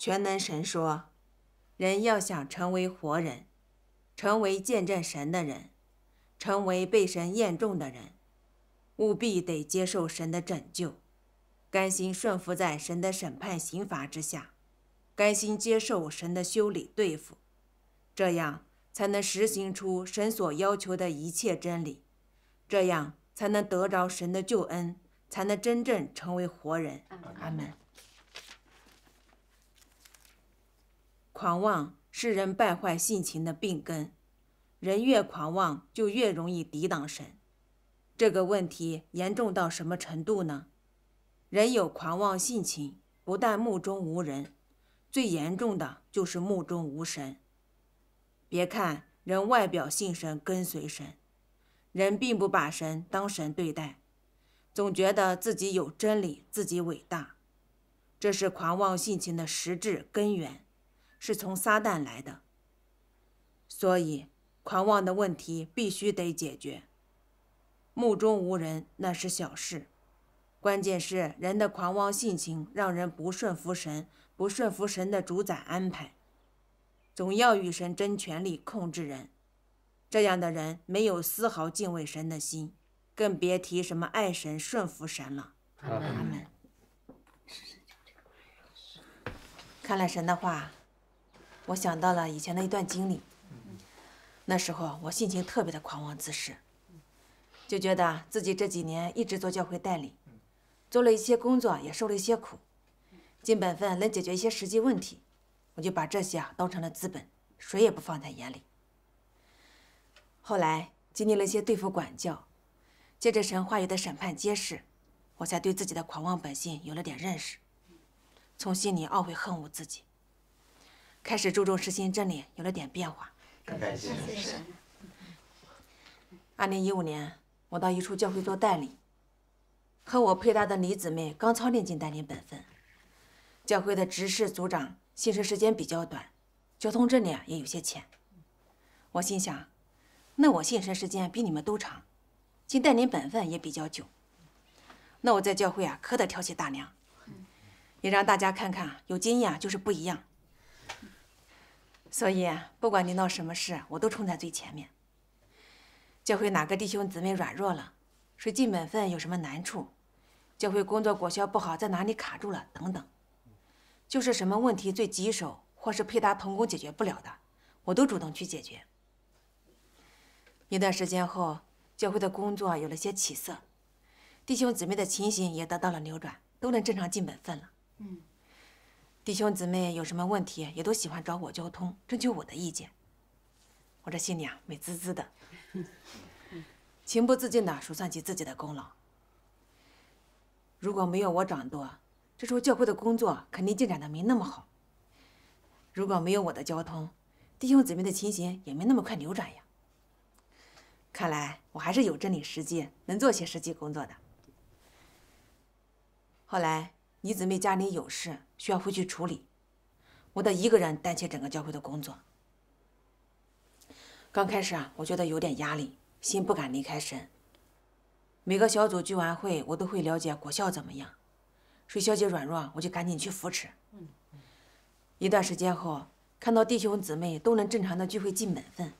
全能神说：“人要想成为活人，成为见证神的人，成为被神验中的人，务必得接受神的拯救，甘心顺服在神的审判刑罚之下，甘心接受神的修理对付，这样才能实行出神所要求的一切真理，这样才能得着神的救恩，才能真正成为活人。”阿门。狂妄是人败坏性情的病根，人越狂妄，就越容易抵挡神。这个问题严重到什么程度呢？人有狂妄性情，不但目中无人，最严重的就是目中无神。别看人外表信神、跟随神，人并不把神当神对待，总觉得自己有真理，自己伟大，这是狂妄性情的实质根源。是从撒旦来的，所以狂妄的问题必须得解决。目中无人那是小事，关键是人的狂妄性情让人不顺服神，不顺服神的主宰安排，总要与神争权力控制人。这样的人没有丝毫敬畏神的心，更别提什么爱神、顺服神了。阿门。看了神的话。我想到了以前的一段经历，那时候我性情特别的狂妄自私，就觉得自己这几年一直做教会代理，做了一些工作也受了一些苦，尽本分能解决一些实际问题，我就把这些啊当成了资本，谁也不放在眼里。后来经历了一些对付管教，接着神话语的审判揭示，我才对自己的狂妄本性有了点认识，从心里懊悔恨恶自己。开始注重实心真理，有了点变化。感谢神。二零一五年，我到一处教会做代理，和我配搭的李姊妹刚操练进带领本分。教会的执事组长信身时间比较短，交通真理也有些浅。我心想，那我信身时间比你们都长，进带领本分也比较久，那我在教会啊可得挑起大梁，也让大家看看有经验啊就是不一样。所以，不管你闹什么事，我都冲在最前面。教会哪个弟兄姊妹软弱了，谁尽本分有什么难处，教会工作果效不好，在哪里卡住了等等，就是什么问题最棘手，或是配搭同工解决不了的，我都主动去解决。一段时间后，教会的工作有了些起色，弟兄姊妹的情形也得到了扭转，都能正常尽本分了。嗯。弟兄姊妹有什么问题，也都喜欢找我交通，征求我的意见。我这心里啊，美滋滋的，情不自禁的数算起自己的功劳。如果没有我掌舵，这时候教会的工作肯定进展的没那么好。如果没有我的交通，弟兄姊妹的情形也没那么快扭转呀。看来我还是有真理实际，能做些实际工作的。后来。你姊妹家里有事，需要回去处理，我得一个人担起整个教会的工作。刚开始啊，我觉得有点压力，心不敢离开神。每个小组聚完会，我都会了解国效怎么样，谁消极软弱，我就赶紧去扶持。一段时间后，看到弟兄姊妹都能正常的聚会尽本分，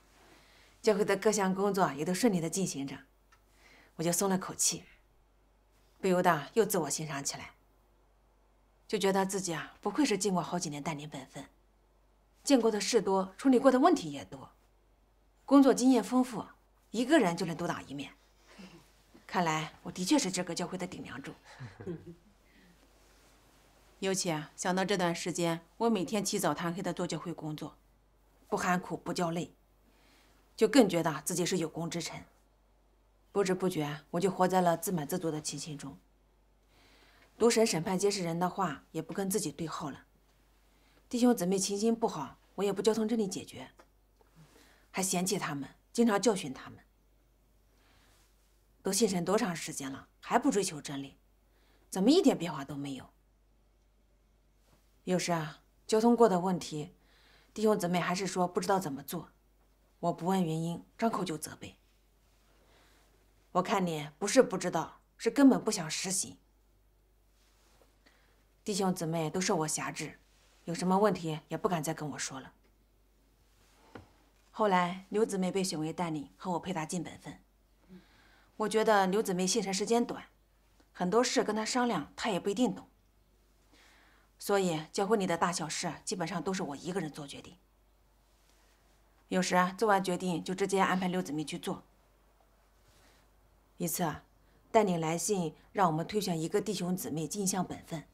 教会的各项工作也都顺利的进行着，我就松了口气，不由得又自我欣赏起来。就觉得自己啊，不愧是进过好几年带领本分，见过的事多，处理过的问题也多，工作经验丰富，一个人就能独当一面。看来我的确是这个教会的顶梁柱。尤其啊，想到这段时间我每天起早贪黑的做教会工作，不喊苦不叫累，就更觉得自己是有功之臣。不知不觉我就活在了自满自足的情形中。独神审判监视人的话，也不跟自己对号了。弟兄姊妹情形不好，我也不交通这里解决，还嫌弃他们，经常教训他们。都信神多长时间了，还不追求真理，怎么一点变化都没有？有时啊，交通过的问题，弟兄姊妹还是说不知道怎么做，我不问原因，张口就责备。我看你不是不知道，是根本不想实行。弟兄姊妹都受我辖制，有什么问题也不敢再跟我说了。后来刘姊妹被选为代理，和我配搭进本分。我觉得刘姊妹信神时间短，很多事跟她商量，她也不一定懂。所以教会里的大小事基本上都是我一个人做决定。有时做完决定就直接安排刘姊妹去做。一次，带领来信让我们推选一个弟兄姊妹尽向本分。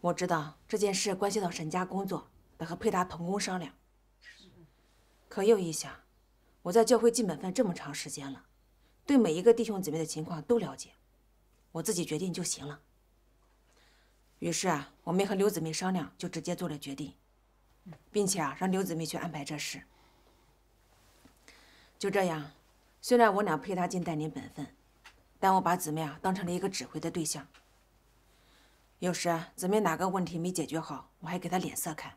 我知道这件事关系到沈家工作，得和佩达同工商量。可又一想，我在教会尽本分这么长时间了，对每一个弟兄姊妹的情况都了解，我自己决定就行了。于是啊，我没和刘姊妹商量，就直接做了决定，并且啊，让刘姊妹去安排这事。就这样，虽然我俩佩达尽待领本分，但我把姊妹啊当成了一个指挥的对象。有时姊妹哪个问题没解决好，我还给她脸色看。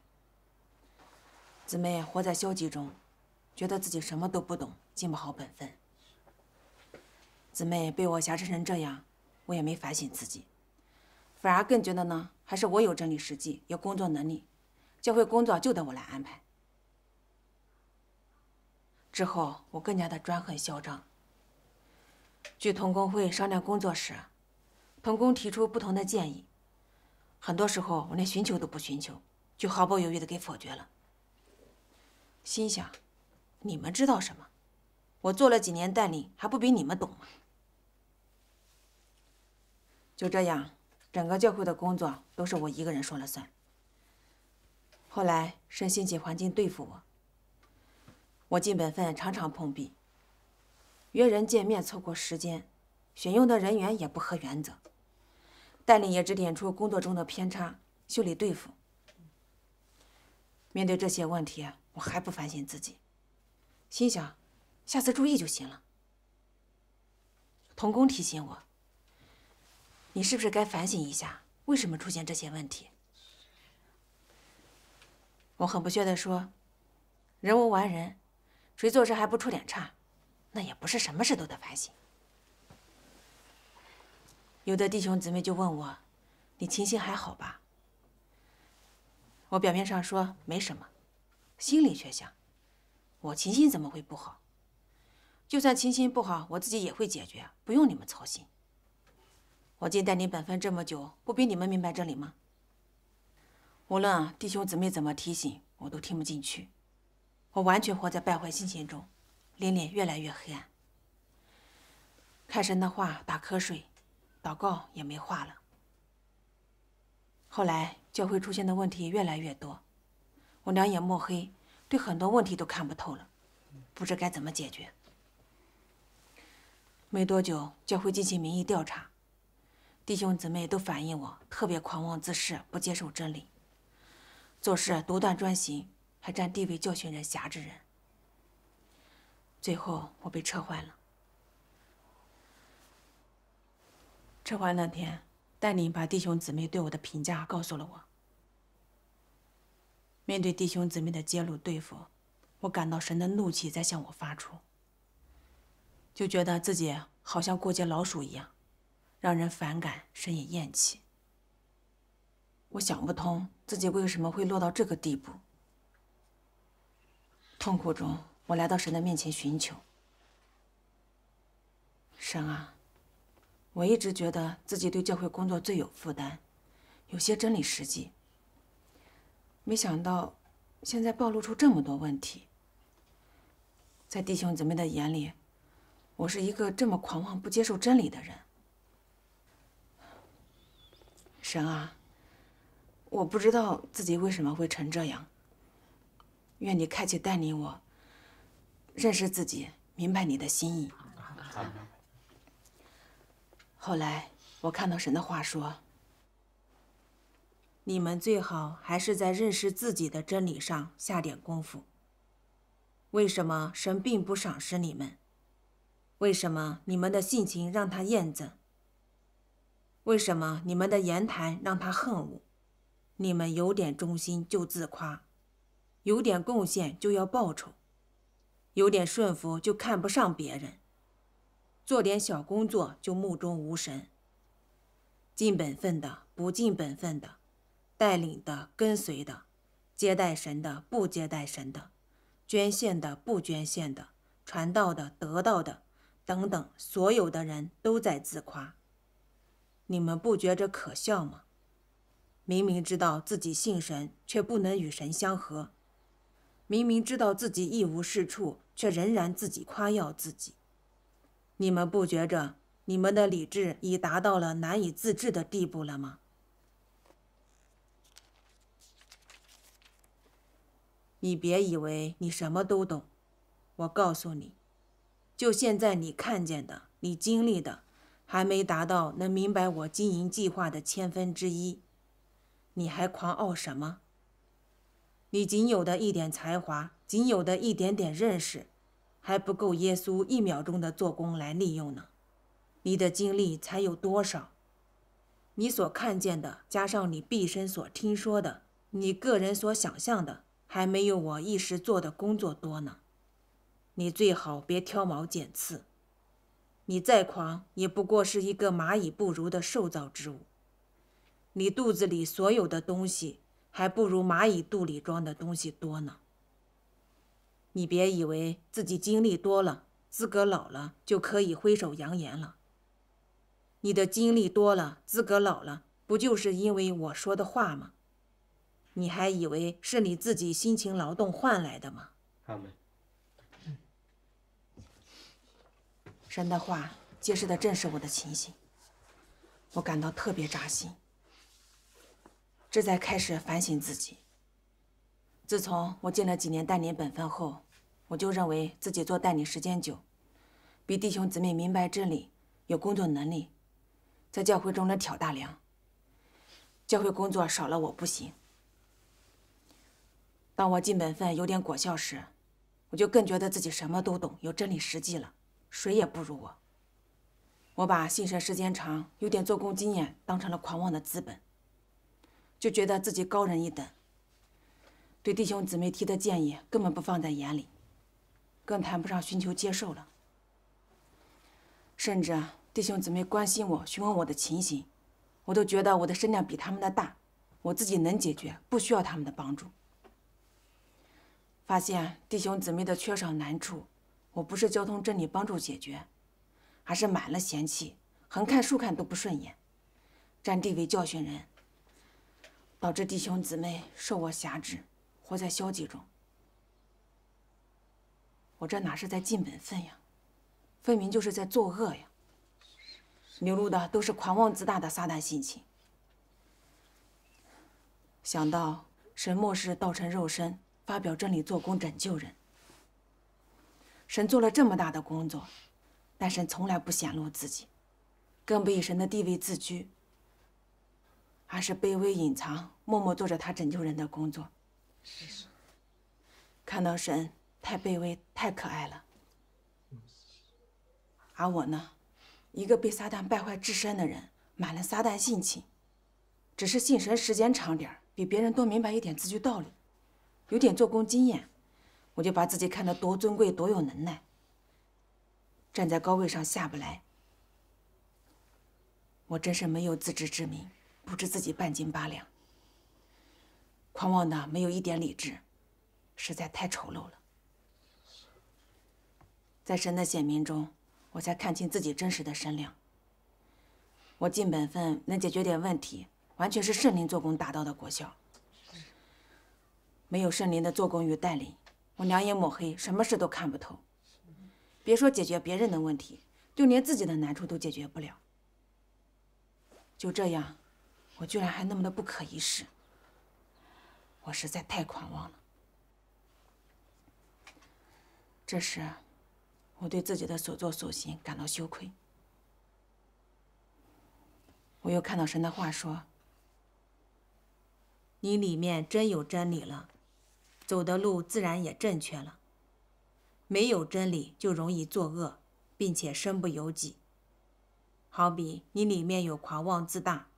姊妹活在消极中，觉得自己什么都不懂，尽不好本分。姊妹被我挟持成这样，我也没反省自己，反而更觉得呢，还是我有整理实际，有工作能力，教会工作就得我来安排。之后我更加的专横嚣张。据同工会商量工作时，同工提出不同的建议。很多时候，我连寻求都不寻求，就毫不犹豫的给否决了。心想，你们知道什么？我做了几年代理，还不比你们懂吗？就这样，整个教会的工作都是我一个人说了算。后来，圣心起环境对付我，我尽本分，常常碰壁。约人见面，错过时间；选用的人员也不合原则。带领也指点出工作中的偏差，修理对付。面对这些问题，我还不反省自己，心想，下次注意就行了。童工提醒我，你是不是该反省一下，为什么出现这些问题？我很不屑的说，人无完人，谁做事还不出点差，那也不是什么事都得反省。有的弟兄姊妹就问我：“你情形还好吧？”我表面上说没什么，心里却想：“我情形怎么会不好？就算情形不好，我自己也会解决，不用你们操心。我尽待领本分这么久，不比你们明白这里吗？”无论弟兄姊妹怎么提醒，我都听不进去，我完全活在败坏心情中，脸脸越来越黑暗，看神的话打瞌睡。祷告也没话了。后来教会出现的问题越来越多，我两眼墨黑，对很多问题都看不透了，不知该怎么解决。没多久，教会进行民意调查，弟兄姊妹都反映我特别狂妄自恃，不接受真理，做事独断专行，还占地位教训人，辖制人。最后，我被撤换了。吃花那天，戴琳把弟兄姊妹对我的评价告诉了我。面对弟兄姊妹的揭露对付，我感到神的怒气在向我发出，就觉得自己好像过街老鼠一样，让人反感，神也厌弃。我想不通自己为什么会落到这个地步。痛苦中，我来到神的面前寻求。神啊！我一直觉得自己对教会工作最有负担，有些真理实际。没想到，现在暴露出这么多问题，在弟兄姊妹的眼里，我是一个这么狂妄、不接受真理的人。神啊，我不知道自己为什么会成这样。愿你开启带领我，认识自己，明白你的心意。好的。后来，我看到神的话说：“你们最好还是在认识自己的真理上下点功夫。为什么神并不赏识你们？为什么你们的性情让他厌憎？为什么你们的言谈让他恨恶？你们有点忠心就自夸，有点贡献就要报酬，有点顺服就看不上别人。”做点小工作就目中无神。尽本分的，不尽本分的；带领的，跟随的；接待神的，不接待神的；捐献的，不捐献的；传道的，得到的，等等，所有的人都在自夸。你们不觉着可笑吗？明明知道自己信神，却不能与神相合；明明知道自己一无是处，却仍然自己夸耀自己。你们不觉着你们的理智已达到了难以自制的地步了吗？你别以为你什么都懂，我告诉你，就现在你看见的、你经历的，还没达到能明白我经营计划的千分之一，你还狂傲什么？你仅有的一点才华，仅有的一点点认识。还不够耶稣一秒钟的做工来利用呢。你的精力才有多少？你所看见的，加上你毕生所听说的，你个人所想象的，还没有我一时做的工作多呢。你最好别挑毛拣刺。你再狂，也不过是一个蚂蚁不如的兽造之物。你肚子里所有的东西，还不如蚂蚁肚里装的东西多呢。你别以为自己经历多了，资格老了就可以挥手扬言了。你的经历多了，资格老了，不就是因为我说的话吗？你还以为是你自己辛勤劳动换来的吗？阿门。神的话揭示的正是我的情形，我感到特别扎心，这在开始反省自己。自从我尽了几年代理本分后，我就认为自己做代理时间久，比弟兄姊妹明白真理，有工作能力，在教会中能挑大梁。教会工作少了我不行。当我尽本分有点果效时，我就更觉得自己什么都懂，有真理实际了，谁也不如我。我把信神时间长、有点做工经验当成了狂妄的资本，就觉得自己高人一等。对弟兄姊妹提的建议根本不放在眼里，更谈不上寻求接受了。甚至弟兄姊妹关心我、询问我的情形，我都觉得我的身量比他们的大，我自己能解决，不需要他们的帮助。发现弟兄姊妹的缺少难处，我不是交通真理帮助解决，而是满了嫌弃，横看竖看都不顺眼，占地位教训人，导致弟兄姊妹受我辖制。活在消极中，我这哪是在尽本分呀？分明就是在作恶呀！流露的都是狂妄自大的撒旦心情。想到神末世道成肉身，发表真理，做工拯救人。神做了这么大的工作，但神从来不显露自己，更不以神的地位自居，而是卑微隐藏，默默做着他拯救人的工作。是，看到神太卑微，太可爱了。而我呢，一个被撒旦败坏至深的人，满了撒旦性情，只是信神时间长点比别人多明白一点自己道理，有点做工经验，我就把自己看得多尊贵，多有能耐。站在高位上下不来。我真是没有自知之明，不知自己半斤八两。狂妄的没有一点理智，实在太丑陋了。在神的显明中，我才看清自己真实的身量。我尽本分能解决点问题，完全是圣灵做工达到的果效。没有圣灵的做工与带领，我两眼抹黑，什么事都看不透。别说解决别人的问题，就连自己的难处都解决不了。就这样，我居然还那么的不可一世。我实在太狂妄了，这时我对自己的所作所行感到羞愧。我又看到神的话说：“你里面真有真理了，走的路自然也正确了。没有真理就容易作恶，并且身不由己。好比你里面有狂妄自大，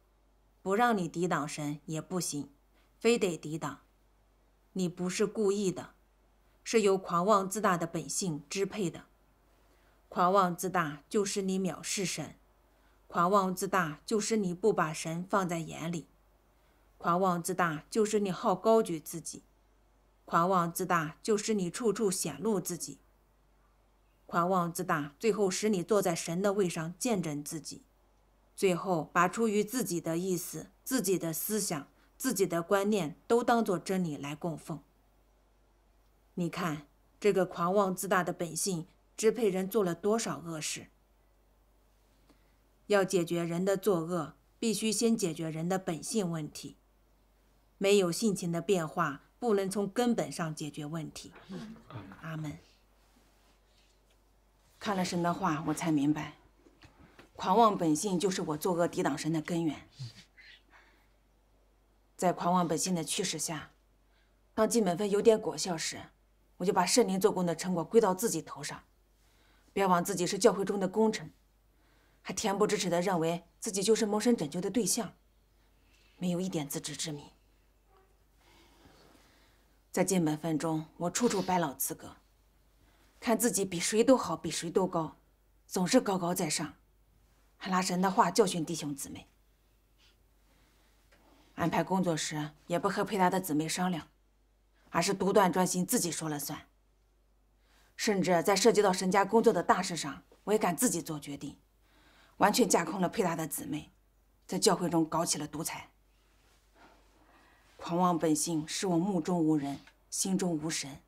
不让你抵挡神也不行，非得抵挡。”你不是故意的，是由狂妄自大的本性支配的。狂妄自大就是你藐视神，狂妄自大就是你不把神放在眼里，狂妄自大就是你好高举自己，狂妄自大就是你处处显露自己，狂妄自大最后使你坐在神的位上见证自己，最后把出于自己的意思、自己的思想。自己的观念都当做真理来供奉。你看，这个狂妄自大的本性支配人做了多少恶事？要解决人的作恶，必须先解决人的本性问题。没有性情的变化，不能从根本上解决问题。阿门。看了神的话，我才明白，狂妄本性就是我作恶抵挡神的根源。在狂妄本性的驱使下，当金本分有点果效时，我就把圣灵做工的成果归到自己头上，标榜自己是教会中的功臣，还恬不知耻的认为自己就是谋神拯救的对象，没有一点自知之明。在金本分中，我处处摆老资格，看自己比谁都好，比谁都高，总是高高在上，还拿神的话教训弟兄姊妹。安排工作时，也不和佩达的姊妹商量，而是独断专行，自己说了算。甚至在涉及到神家工作的大事上，我也敢自己做决定，完全架空了佩达的姊妹，在教会中搞起了独裁。狂妄本性使我目中无人，心中无神。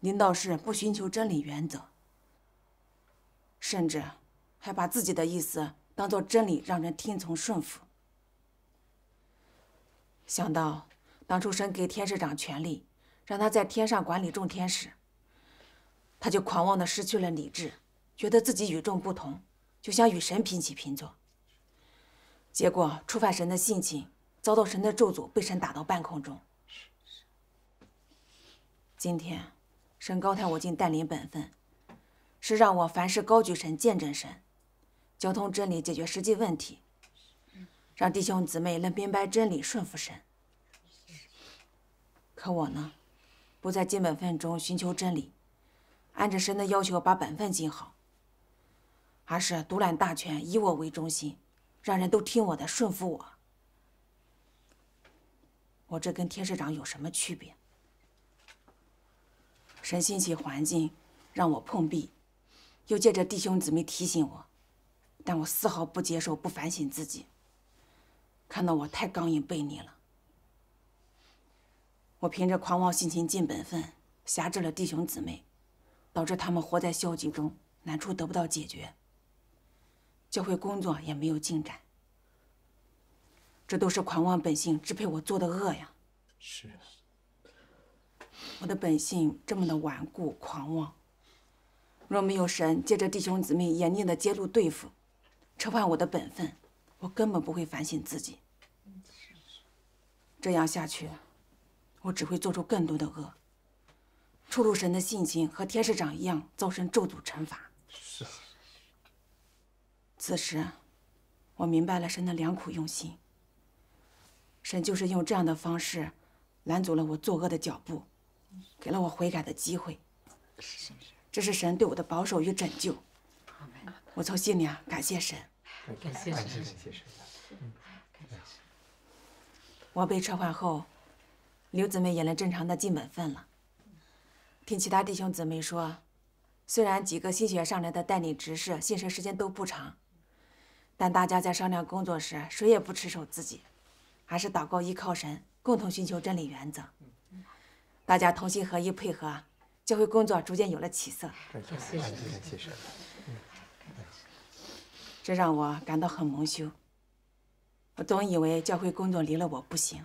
领导是不寻求真理原则，甚至还把自己的意思当做真理，让人听从顺服。想到当初神给天使长权力，让他在天上管理众天使，他就狂妄的失去了理智，觉得自己与众不同，就想与神平起平坐。结果触犯神的性情，遭到神的咒诅，被神打到半空中。今天神高抬我进带领本分，是让我凡事高举神，见证神，交通真理，解决实际问题。让弟兄姊妹能明白真理，顺服神。可我呢，不在尽本分中寻求真理，按着神的要求把本分尽好，而是独揽大权，以我为中心，让人都听我的，顺服我。我这跟天师长有什么区别？神兴起环境让我碰壁，又借着弟兄姊妹提醒我，但我丝毫不接受，不反省自己。看到我太刚硬背逆了，我凭着狂妄性情尽本分，辖制了弟兄姊妹，导致他们活在消极中，难处得不到解决，教会工作也没有进展。这都是狂妄本性支配我做的恶呀！是，我的本性这么的顽固狂妄，若没有神借着弟兄姊妹严厉的揭露对付，撤换我的本分，我根本不会反省自己。这样下去，我只会做出更多的恶，触怒神的性情，和天使长一样遭受咒诅惩罚。是。此时，我明白了神的良苦用心。神就是用这样的方式，拦阻了我作恶的脚步，给了我悔改的机会。这是神对我的保守与拯救。我从心里啊，感谢神。感谢神，感谢神。我被撤换后，刘姊妹也能正常的进本分了。听其他弟兄姊妹说，虽然几个新学上来的代理执事信神时间都不长，但大家在商量工作时，谁也不持守自己，还是祷告依靠神，共同寻求真理原则。大家同心合一配合，教会工作逐渐有了起色。这让我感到很蒙羞。我总以为教会工作离了我不行。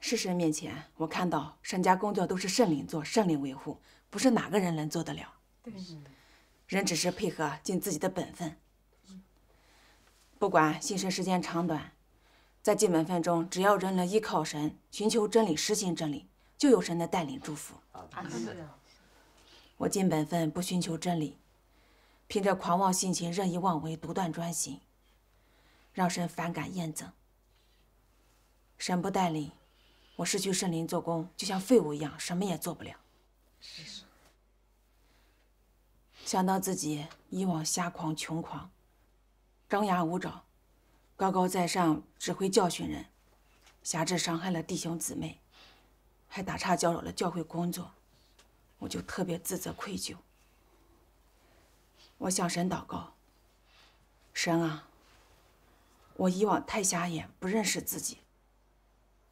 事实面前，我看到神家工作都是圣灵做，圣灵维护，不是哪个人能做得了。对。人只是配合，尽自己的本分。不管信神时间长短，在尽本分中，只要人能依靠神，寻求真理，实行真理，就有神的带领祝福。我尽本分不寻求真理，凭着狂妄心情任意妄为，独断专行。让神反感厌憎，神不带领，我是去圣灵做工，就像废物一样，什么也做不了。想到自己以往瞎狂穷狂，张牙舞爪，高高在上，只会教训人，侠至伤害了弟兄姊妹，还打岔搅扰了教会工作，我就特别自责愧疚。我向神祷告，神啊！我以往太瞎眼，不认识自己，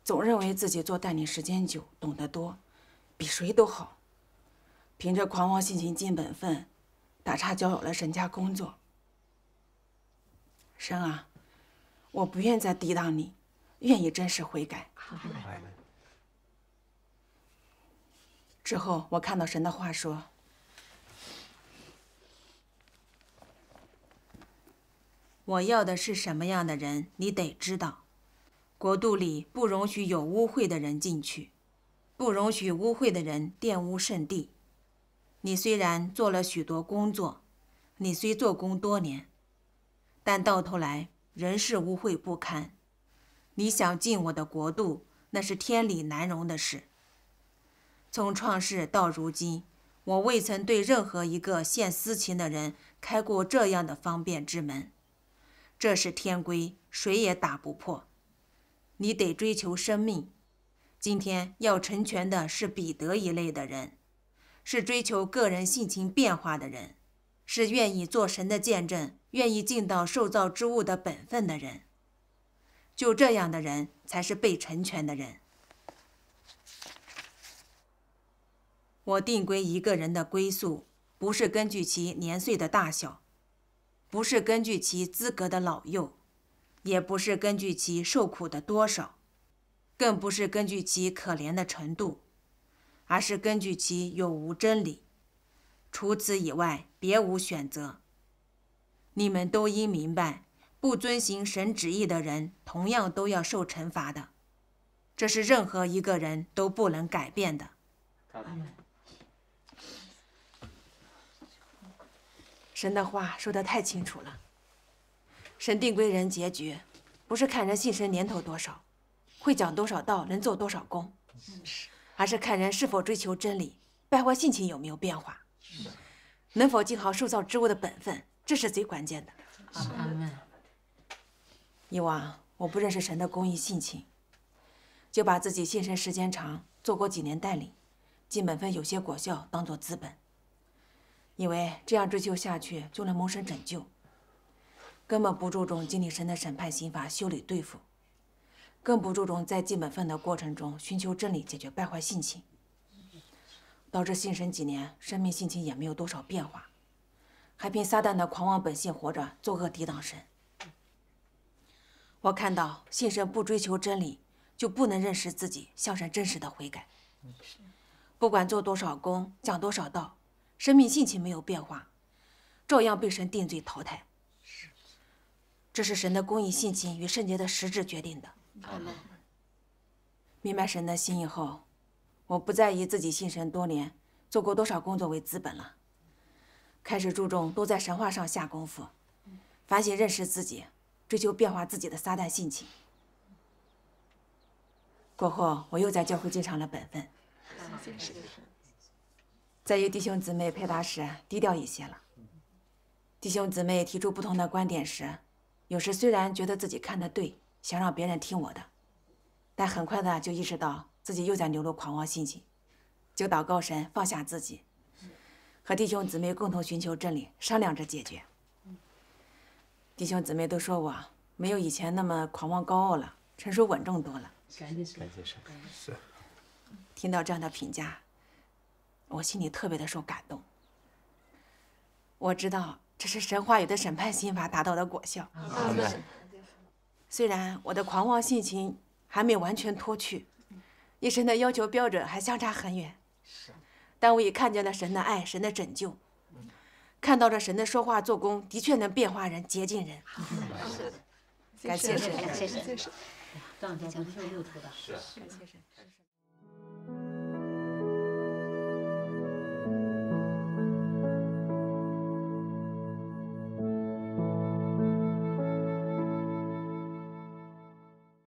总认为自己做代理时间久，懂得多，比谁都好，凭着狂妄性情尽本分，打岔交友了神家工作。神啊，我不愿再抵挡你，愿意真实悔改。之后我看到神的话说。我要的是什么样的人？你得知道，国度里不容许有污秽的人进去，不容许污秽的人玷污圣地。你虽然做了许多工作，你虽做工多年，但到头来仍是污秽不堪。你想进我的国度，那是天理难容的事。从创世到如今，我未曾对任何一个献私情的人开过这样的方便之门。这是天规，谁也打不破。你得追求生命。今天要成全的是彼得一类的人，是追求个人性情变化的人，是愿意做神的见证，愿意尽到受造之物的本分的人。就这样的人，才是被成全的人。我定规一个人的归宿，不是根据其年岁的大小。不是根据其资格的老幼，也不是根据其受苦的多少，更不是根据其可怜的程度，而是根据其有无真理。除此以外，别无选择。你们都应明白，不遵行神旨意的人，同样都要受惩罚的。这是任何一个人都不能改变的。神的话说得太清楚了。神定归人结局，不是看人信神年头多少，会讲多少道，能做多少功，而是看人是否追求真理，败坏性情有没有变化，能否尽好受造之物的本分，这是最关键的。阿门。以往我不认识神的公义性情，就把自己信神时间长，做过几年代理，尽本分有些果效，当做资本。以为这样追求下去，就能蒙神拯救，根本不注重经历神的审判刑罚修理对付，更不注重在尽本分的过程中寻求真理，解决败坏性情，导致信神几年，生命性情也没有多少变化，还凭撒旦的狂妄本性活着，作恶抵挡神。我看到信神不追求真理，就不能认识自己，向神真实的悔改，不管做多少工，讲多少道。神明性情没有变化，照样被神定罪淘汰。是，这是神的公义性情与圣洁的实质决定的。明白。神的心意后，我不再以自己信神多年、做过多少工作为资本了，开始注重多在神话上下功夫，反省认识自己，追求变化自己的撒旦性情。过后，我又在教会尽上了本分。谢谢在与弟兄姊妹配搭时，低调一些了。弟兄姊妹提出不同的观点时，有时虽然觉得自己看的对，想让别人听我的，但很快的就意识到自己又在流露狂妄心情，就祷告神放下自己，和弟兄姊妹共同寻求真理，商量着解决。弟兄姊妹都说我没有以前那么狂妄高傲了，成熟稳重多了。赶紧说，赶紧说，是。听到这样的评价。我心里特别的受感动。我知道这是神话语的审判心法达到的果效。虽然我的狂妄性情还没完全脱去，与神的要求标准还相差很远。是。但我也看见了神的爱，神的拯救。看到这神的说话做工，的确能变化人、洁净人。好。感谢神。感谢神。哎呀，藏家都是路途的。是。感谢神。